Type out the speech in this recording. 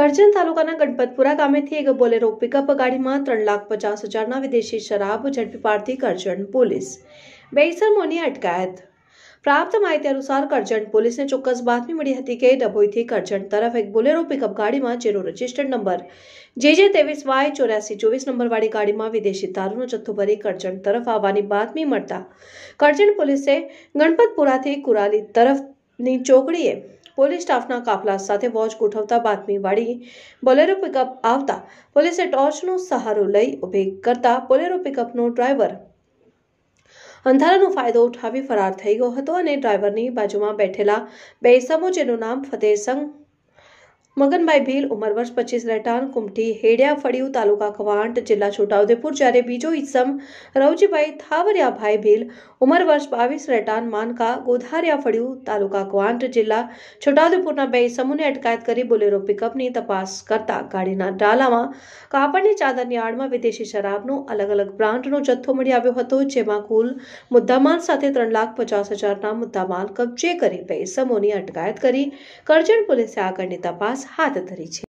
કરજણ તાલુકાના ગણપતપુરા ગામેથી એક Bolero pickup ગાડીમાં ત્રણ લાખ પચાસ હજારના વિદેશી શરાબ ઝડપી પાડતી કરજણ પોલીસ બેસર મોની અટકાયત પ્રાપ્ત માહિતી અનુસાર કરજણ પોલીસને ચોક્કસ બાતમી મળી હતી કે ડભોઈથી કરજણ તરફ એક બોલેરો પિકઅપ ગાડીમાં જેનો રજીસ્ટર્ડ નંબર જે જે ત્રેવીસ વાય ચોર્યાસી ચોવીસ નંબરવાળી ગાડીમાં વિદેશી દારૂનો જથ્થો ભરી કરજણ તરફ આવવાની બાતમી મળતા કરજણ પોલીસે ગણપતપુરાથી કુરાલી તરફની ચોકડીએ પોલીસ સ્ટાફના કાફલા સાથે વોચ ગોઠવતા બાતમીવાળી બોલેરો પિકઅપ આવતા પોલીસે ટોર્ચનો સહારો લઈ ઊભી કરતા બોલેરો પિકઅપનો ડ્રાઈવર અંધારાનો ફાયદો ઉઠાવી ફરાર થઈ ગયો હતો અને ડ્રાઈવરની બાજુમાં બેઠેલા બે ઇસમો જેનું નામ ફતેહસંગ મગનભાઈ ભીલ ઉંમર વર્ષ પચીસ રહેઠાણ કુમઠી હેડિયા ફળિયું તાલુકા કવાંટ જિલ્લા છોટાઉદેપુર જ્યારે બીજો ઈસમ રવજીભાઈ થાવરિયાભાઈ ભીલ ઉંમર વર્ષ બાવીસ રહેઠાણ માનકા ગોધારિયા ફળિયું તાલુકા કવાંટ જિલ્લા છોટાઉદેપુરના બે ઈસમોને અટકાયત કરી બોલેરો પિકઅપની તપાસ કરતા ગાડીના ડાલામાં કાપડની ચાદરની આડમાં વિદેશી શરાબનો અલગ અલગ બ્રાન્ડનો જથ્થો મળી આવ્યો હતો જેમાં કુલ મુદ્દામાલ સાથે ત્રણ લાખ પચાસ હજારના મુદ્દામાલ કબજે કરી બે ઈસમોની અટકાયત કરી કરજણ પોલીસે આગળની તપાસ તપાસ હાથ ધરી છે